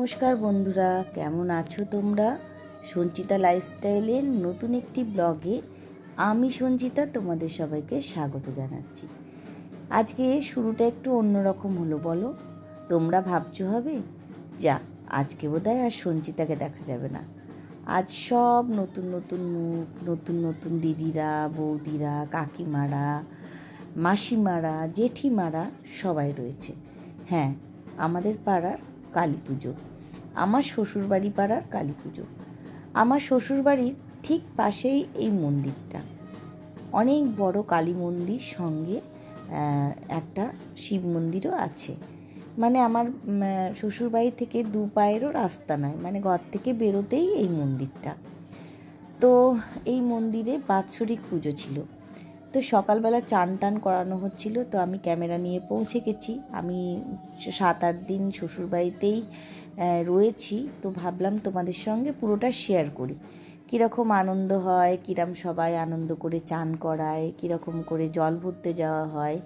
নমস্কার বন্ধুরা কেমন আছো তোমরা সঞ্চিতা লাইফস্টাইলের নতুন একটি ব্লগে আমি সঞ্চিতা তোমাদের সবাইকে স্বাগত জানাচ্ছি আজকে শুরুটা একটু অন্যরকম হলো বলো তোমরা ভাবছো হবে যা আজকে বোধহয় আর সঞ্চিতাকে দেখা যাবে না আজ সব নতুন নতুন মুখ নতুন নতুন দিদিরা বৌদিরা কাকিমারা মাসিমারা জেঠিমারা সবাই রয়েছে হ্যাঁ আমাদের পাড়ার কালী পুজো আমার শ্বশুরবাড়ি পাড়ার কালী পুজো আমার শ্বশুরবাড়ির ঠিক পাশেই এই মন্দিরটা অনেক বড় কালী মন্দির সঙ্গে একটা শিব মন্দিরও আছে মানে আমার শ্বশুরবাড়ি থেকে দু পায়েরও রাস্তা নয় মানে ঘর থেকে বেরোতেই এই মন্দিরটা তো এই মন্দিরে বাৎসরিক পুজো ছিল তো সকালবেলা চান টান করানো হচ্ছিল তো আমি ক্যামেরা নিয়ে পৌঁছে গেছি আমি সাত আট দিন শ্বশুরবাড়িতেই রয়েছি তো ভাবলাম তোমাদের সঙ্গে পুরোটা শেয়ার করি কীরকম আনন্দ হয় কীরকম সবাই আনন্দ করে চান করায় কীরকম করে জল ভরতে যাওয়া হয়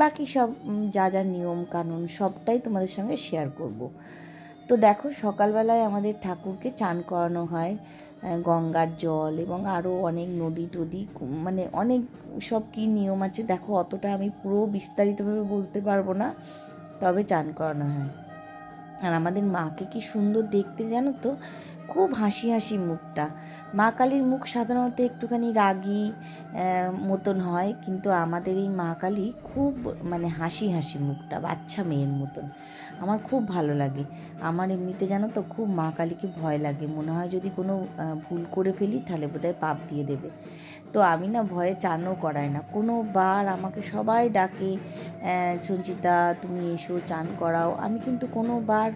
বাকি সব যা যা নিয়ম কানুন সবটাই তোমাদের সঙ্গে শেয়ার করব। তো দেখো সকালবেলায় আমাদের ঠাকুরকে চান করানো হয় গঙ্গার জল এবং আরও অনেক নদী টদী মানে অনেক সব কি নিয়ম আছে দেখো অতটা আমি পুরো বিস্তারিতভাবে বলতে পারবো না তবে চান করানো হয় আর আমাদের মাকে কি সুন্দর দেখতে জানো তো খুব হাসি হাসি মুখটা মা কালীর মুখ সাধারণত একটুখানি রাগি মতন হয় কিন্তু আমাদের এই মা কালী খুব মানে হাসি হাসি মুখটা বাচ্চা মেয়ের মতন আমার খুব ভালো লাগে আমার এমনিতে জানো তো খুব মা কালীকে ভয় লাগে মনে হয় যদি কোনো ভুল করে ফেলি তাহলে বোধহয় পাপ দিয়ে দেবে তো আমি না ভয়ে চানও করায় না কোনো বার আমাকে সবাই ডাকে সঞ্চিতা তুমি এসো চান করাও আমি কিন্তু কোনো বার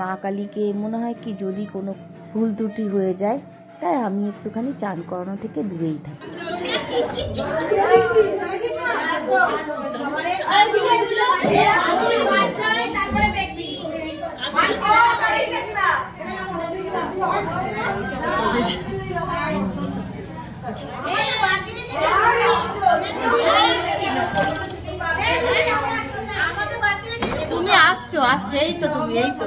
মা কালীকে মনে হয় কি যদি কোনো ভুল ত্রুটি হয়ে যায় তাই আমি একটুখানি চান করানো থেকে দূরেই থাকি তুমি আসছো আসছো এই তো তুমি এই তো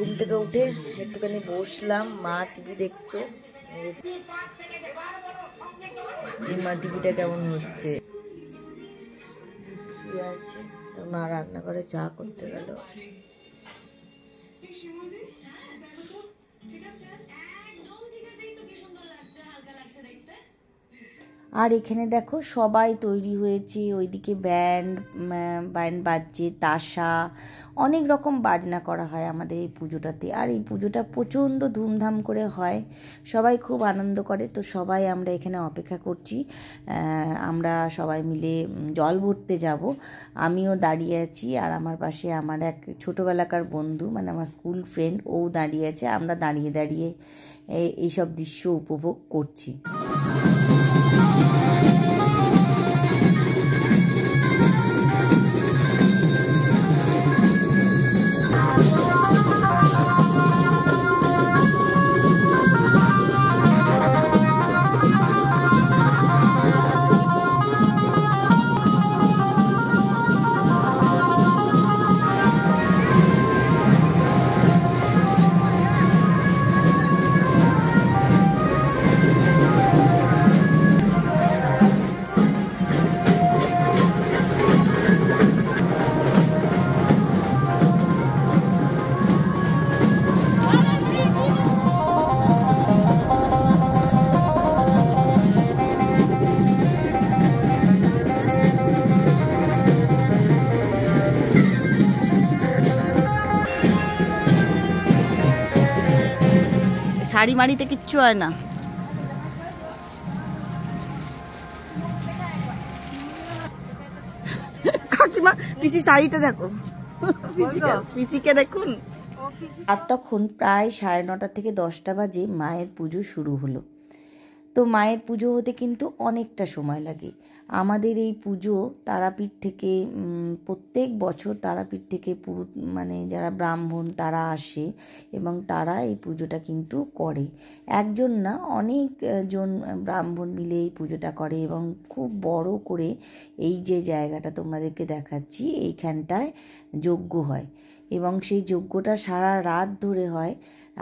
ঘুম থেকে উঠে একটুখানি বসলাম মা টিভি দেখছে মা টিভিটা কেমন হচ্ছে মা রান্না করে চা করতে গেল আর এখানে দেখো সবাই তৈরি হয়েছে ওইদিকে ব্যান্ড ব্যান্ড বাজছে তাসা অনেক রকম বাজনা করা হয় আমাদের এই পুজোটাতে আর এই পুজোটা প্রচণ্ড ধুমধাম করে হয় সবাই খুব আনন্দ করে তো সবাই আমরা এখানে অপেক্ষা করছি আমরা সবাই মিলে জল ভরতে যাব আমিও দাঁড়িয়ে আছি আর আমার পাশে আমার এক ছোটোবেলাকার বন্ধু মানে আমার স্কুল ফ্রেন্ড ও দাঁড়িয়ে আছে আমরা দাঁড়িয়ে দাঁড়িয়ে এইসব দৃশ্য উপভোগ করছি শাড়ি মাড়িতে কিচ্ছু হয় না কাকিমা পিসি শাড়িটা দেখো পিসিকে দেখুন আর তখন প্রায় সাড়ে নটা থেকে দশটা বাজে মায়ের পুজো শুরু হলো তো মায়ের পুজো হতে কিন্তু অনেকটা সময় লাগে আমাদের এই পুজো তারাপীঠ থেকে প্রত্যেক বছর তারাপীঠ থেকে পুরো মানে যারা ব্রাহ্মণ তারা আসে এবং তারা এই পুজোটা কিন্তু করে একজন না অনেকজন ব্রাহ্মণ মিলে এই পুজোটা করে এবং খুব বড় করে এই যে জায়গাটা তোমাদেরকে দেখাচ্ছি এইখানটায় যজ্ঞ হয় এবং সেই যজ্ঞটা সারা রাত ধরে হয়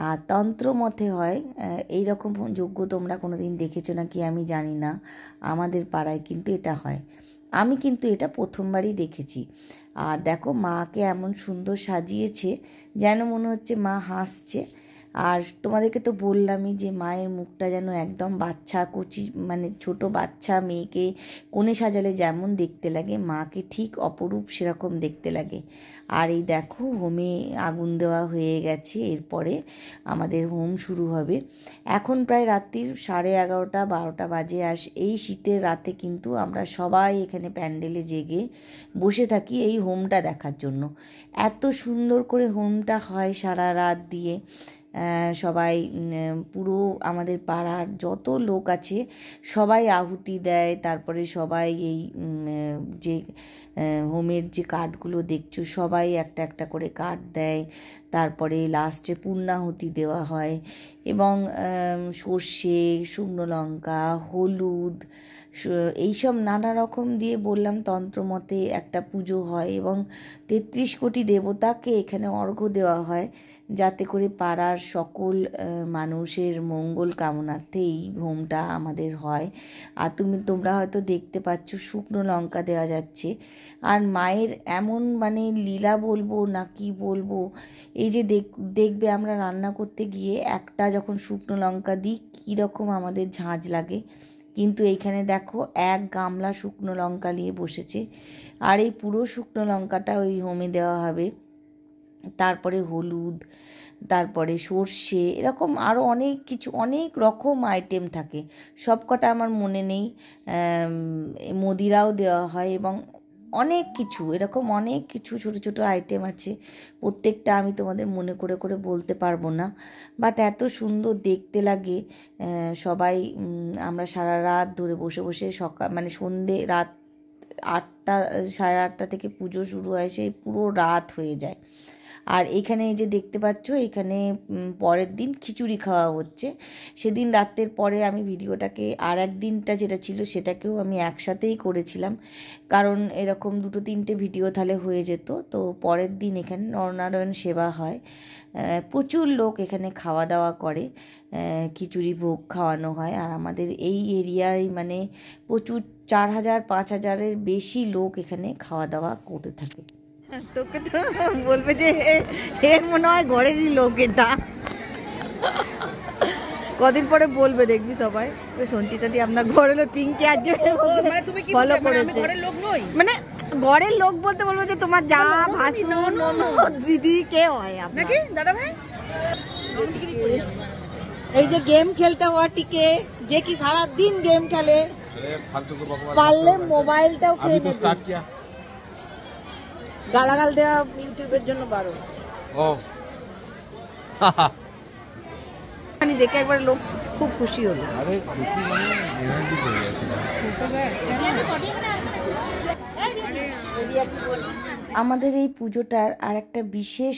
আর তন্ত্র মতে হয় এই রকম যোগ্য তোমরা কোনো দিন দেখেছো না কি আমি জানি না আমাদের পাড়ায় কিন্তু এটা হয় আমি কিন্তু এটা প্রথমবারই দেখেছি আর দেখো মাকে এমন সুন্দর সাজিয়েছে যেন মনে হচ্ছে মা হাসছে আর তোমাদেরকে তো বললামই যে মায়ের মুখটা যেন একদম বাচ্চা কচি মানে ছোট বাচ্চা মেয়েকে কোণে সাজালে যেমন দেখতে লাগে মাকে ঠিক অপরূপ সেরকম দেখতে লাগে আর এই দেখো হোমে আগুন দেওয়া হয়ে গেছে এরপরে আমাদের হোম শুরু হবে এখন প্রায় রাত্রির সাড়ে এগারোটা বারোটা বাজে আর এই শীতের রাতে কিন্তু আমরা সবাই এখানে প্যান্ডেলে জেগে বসে থাকি এই হোমটা দেখার জন্য এত সুন্দর করে হোমটা হয় সারা রাত দিয়ে সবাই পুরো আমাদের পাড়ার যত লোক আছে সবাই আহুতি দেয় তারপরে সবাই এই যে হোমের যে কার্ডগুলো দেখছো সবাই একটা একটা করে কার্ড দেয় তারপরে লাস্টে পূর্ণাহুতি দেওয়া হয় এবং সর্ষে শুকনো লঙ্কা হলুদ এইসব নানা রকম দিয়ে বললাম তন্ত্রমতে একটা পুজো হয় এবং তেত্রিশ কোটি দেবতাকে এখানে অর্ঘ্য দেওয়া হয় যাতে করে পাড়ার সকল মানুষের মঙ্গল কামনার্থে এই ভোমটা আমাদের হয় আর তুমি তোমরা হয়তো দেখতে পাচ্ছ শুকনো লঙ্কা দেওয়া যাচ্ছে আর মায়ের এমন মানে লীলা বলবো না কি বলবো এই যে দেখ দেখবে আমরা রান্না করতে গিয়ে একটা যখন শুকনো লঙ্কা দিই কীরকম আমাদের ঝাঁজ লাগে কিন্তু এইখানে দেখো এক গামলা শুকনো লঙ্কা নিয়ে বসেছে আর এই পুরো শুকনো লঙ্কাটা ওই হোমে দেওয়া হবে তারপরে হলুদ তারপরে সর্ষে এরকম আরও অনেক কিছু অনেক রকম আইটেম থাকে সব কটা আমার মনে নেই মদিরাও দেওয়া হয় এবং অনেক কিছু এরকম অনেক কিছু ছোট ছোট আইটেম আছে প্রত্যেকটা আমি তোমাদের মনে করে করে বলতে পারবো না বাট এত সুন্দর দেখতে লাগে সবাই আমরা সারা রাত ধরে বসে বসে সকাল মানে সন্ধে রাত আটটা সাড়ে আটটা থেকে পুজো শুরু হয় সেই পুরো রাত হয়ে যায় আর এখানে যে দেখতে পাচ্ছ এখানে পরের দিন খিচুড়ি খাওয়া হচ্ছে সেদিন রাত্রের পরে আমি ভিডিওটাকে আর একদিনটা যেটা ছিল সেটাকেও আমি একসাথেই করেছিলাম কারণ এরকম দুটো তিনটে ভিডিও তাহলে হয়ে যেত তো পরের দিন এখানে নরনারায়ণ সেবা হয় প্রচুর লোক এখানে খাওয়া দাওয়া করে খিচুড়ি ভোগ খাওয়ানো হয় আর আমাদের এই এরিয়ায় মানে প্রচুর চার হাজার পাঁচ হাজারের বেশি লোক এখানে খাওয়া দাওয়া করে থাকে তোকে তো বলবে যে এর মনে হয় ঘরেরই লোক এটা কদিন পরে বলবে দেখবি সবাই ওই সঞ্চিতা দি আপনার ঘরের পিঙ্কি আজকে ফলো মানে মানে করেছে মানে ঘরের লোক বলতে বলবো যে তোমার যা ভাসু দিদি কে হয় এই যে গেম খেলতে হওয়া টিকে যে কি সারাদিন গেম খেলে পারলে মোবাইলটাও খেয়ে নেবে গালাগাল দেওয়া ইউটিউবের জন্য বারো ও আমি দেখে একবার লোক খুব খুশি হলো আরে খুশি মানে এনার্জি গেছে আমাদের এই পুজোটার আর একটা বিশেষ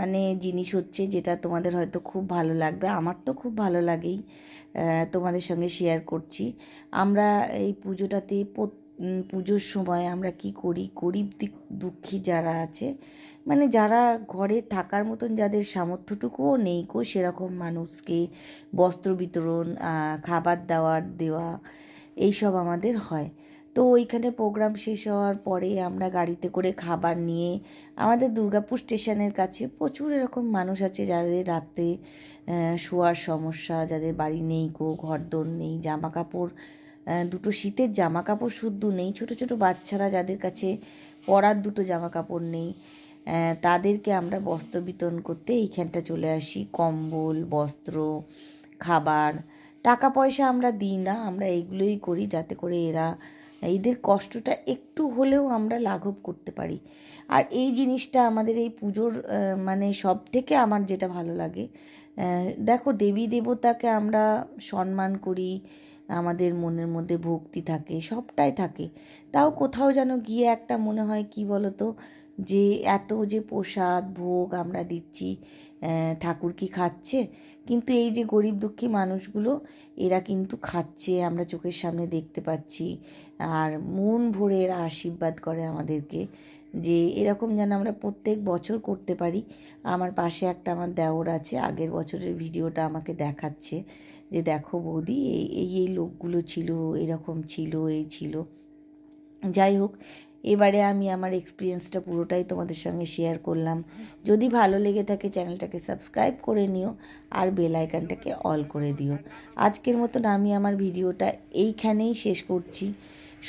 মানে জিনিস হচ্ছে যেটা তোমাদের হয়তো খুব ভালো লাগবে আমার তো খুব ভালো লাগেই তোমাদের সঙ্গে শেয়ার করছি আমরা এই পুজোটাতে প্রত্যেক পুজোর সময় আমরা কি করি গরিব দুঃখী যারা আছে মানে যারা ঘরে থাকার মতন যাদের সামর্থ্যটুকুও নেই কো সেরকম মানুষকে বস্ত্র বিতরণ খাবার দাওয়ার দেওয়া এইসব আমাদের হয় তো ওইখানে প্রোগ্রাম শেষ হওয়ার পরে আমরা গাড়িতে করে খাবার নিয়ে আমাদের দুর্গাপুর স্টেশনের কাছে প্রচুর এরকম মানুষ আছে যাদের রাতে শোয়ার সমস্যা যাদের বাড়ি নেই গো ঘরদোর নেই জামা কাপড় দুটো শীতের জামা কাপড় শুদ্ধ নেই ছোট ছোট বাচ্চারা যাদের কাছে পরার দুটো জামা কাপড় নেই তাদেরকে আমরা বস্ত্র বিতরণ করতে এইখানটা চলে আসি কম্বল বস্ত্র খাবার টাকা পয়সা আমরা দিই না আমরা এইগুলোই করি যাতে করে এরা এদের কষ্টটা একটু হলেও আমরা লাঘব করতে পারি আর এই জিনিসটা আমাদের এই পুজোর মানে সব থেকে আমার যেটা ভালো লাগে দেখো দেবী দেবতাকে আমরা সম্মান করি আমাদের মনের মধ্যে ভক্তি থাকে সবটাই থাকে তাও কোথাও যেন গিয়ে একটা মনে হয় কি বলতো যে এত যে প্রসাদ ভোগ আমরা দিচ্ছি ঠাকুর কি খাচ্ছে কিন্তু এই যে গরিব দুঃখী মানুষগুলো এরা কিন্তু খাচ্ছে আমরা চোখের সামনে দেখতে পাচ্ছি আর মন ভরে এরা আশীর্বাদ করে আমাদেরকে যে এরকম যেন আমরা প্রত্যেক বছর করতে পারি আমার পাশে একটা আমার দেওর আছে আগের বছরের ভিডিওটা আমাকে দেখাচ্ছে যে দেখো বৌদি এই এই এই লোকগুলো ছিল এরকম ছিল এই ছিল যাই হোক এবারে আমি আমার এক্সপিরিয়েন্সটা পুরোটাই তোমাদের সঙ্গে শেয়ার করলাম যদি ভালো লেগে থাকে চ্যানেলটাকে সাবস্ক্রাইব করে নিও আর বেল আইকনটাকে অল করে দিও আজকের মতন আমি আমার ভিডিওটা এইখানেই শেষ করছি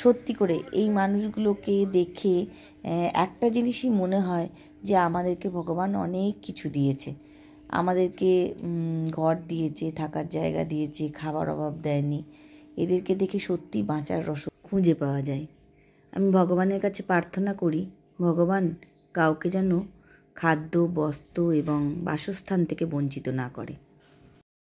সত্যি করে এই মানুষগুলোকে দেখে একটা জিনিসই মনে হয় যে আমাদেরকে ভগবান অনেক কিছু দিয়েছে আমাদেরকে ঘর দিয়েছে থাকার জায়গা দিয়েছে খাবার অভাব দেয়নি এদেরকে দেখে সত্যি বাঁচার রস খুঁজে পাওয়া যায় আমি ভগবানের কাছে প্রার্থনা করি ভগবান কাউকে যেন খাদ্য বস্ত্র এবং বাসস্থান থেকে বঞ্চিত না করে